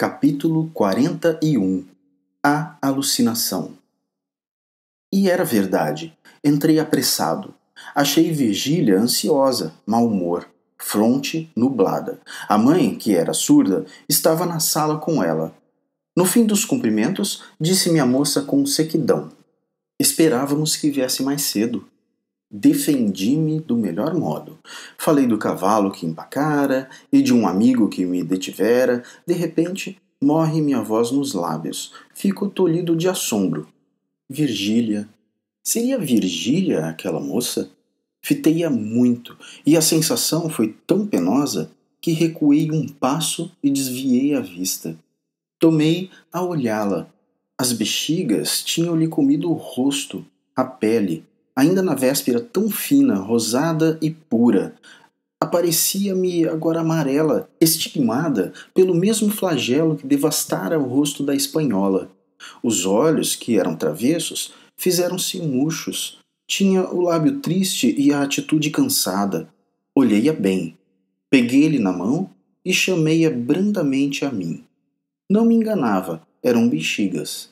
Capítulo 41 A alucinação E era verdade. Entrei apressado. Achei Virgília ansiosa, mau humor, fronte nublada. A mãe, que era surda, estava na sala com ela. No fim dos cumprimentos, disse-me a moça com sequidão: Esperávamos que viesse mais cedo defendi-me do melhor modo. Falei do cavalo que empacara e de um amigo que me detivera. De repente, morre minha voz nos lábios. Fico tolhido de assombro. Virgília. Seria Virgília aquela moça? Fitei-a muito, e a sensação foi tão penosa que recuei um passo e desviei a vista. Tomei a olhá-la. As bexigas tinham-lhe comido o rosto, a pele, ainda na véspera tão fina, rosada e pura, aparecia-me agora amarela, estigmada pelo mesmo flagelo que devastara o rosto da espanhola. Os olhos, que eram travessos, fizeram-se murchos. Tinha o lábio triste e a atitude cansada. Olhei-a bem. Peguei-lhe na mão e chamei-a brandamente a mim. Não me enganava, eram bexigas.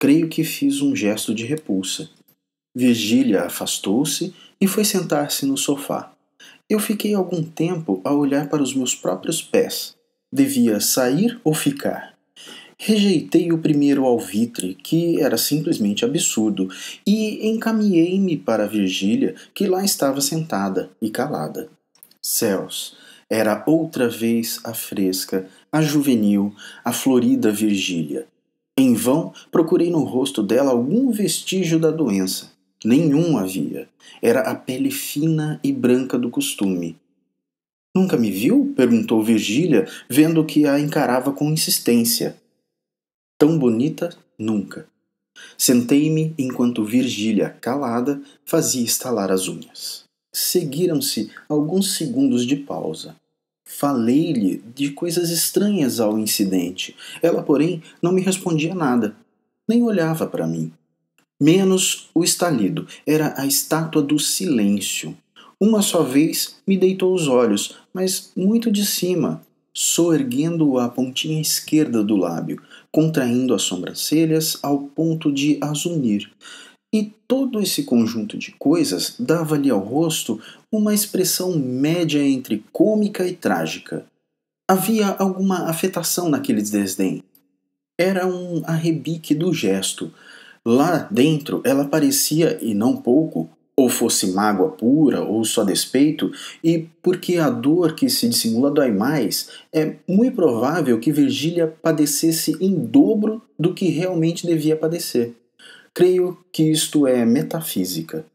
Creio que fiz um gesto de repulsa. Virgília afastou-se e foi sentar-se no sofá. Eu fiquei algum tempo a olhar para os meus próprios pés. Devia sair ou ficar? Rejeitei o primeiro alvitre, que era simplesmente absurdo, e encaminhei-me para Virgília, que lá estava sentada e calada. Céus, era outra vez a fresca, a juvenil, a florida Virgília. Em vão procurei no rosto dela algum vestígio da doença. Nenhum havia. Era a pele fina e branca do costume. Nunca me viu? perguntou Virgília, vendo que a encarava com insistência. Tão bonita, nunca. Sentei-me enquanto Virgília, calada, fazia estalar as unhas. Seguiram-se alguns segundos de pausa. Falei-lhe de coisas estranhas ao incidente. Ela, porém, não me respondia nada, nem olhava para mim menos o estalido. Era a estátua do silêncio. Uma só vez me deitou os olhos, mas muito de cima, soerguendo a pontinha esquerda do lábio, contraindo as sobrancelhas ao ponto de as unir. E todo esse conjunto de coisas dava-lhe ao rosto uma expressão média entre cômica e trágica. Havia alguma afetação naquele desdém. Era um arrebique do gesto, Lá dentro ela parecia, e não pouco, ou fosse mágoa pura, ou só despeito, e porque a dor que se dissimula dói mais, é muito provável que Virgília padecesse em dobro do que realmente devia padecer. Creio que isto é metafísica.